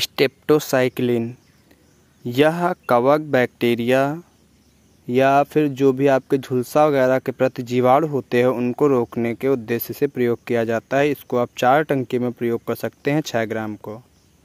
स्टेप्टोसाइक्लिन यह कवक बैक्टीरिया या फिर जो भी आपके झुलसा वगैरह के प्रति जीवाणु होते हैं उनको रोकने के उद्देश्य से प्रयोग किया जाता है इसको आप चार टंकी में प्रयोग कर सकते हैं छः ग्राम को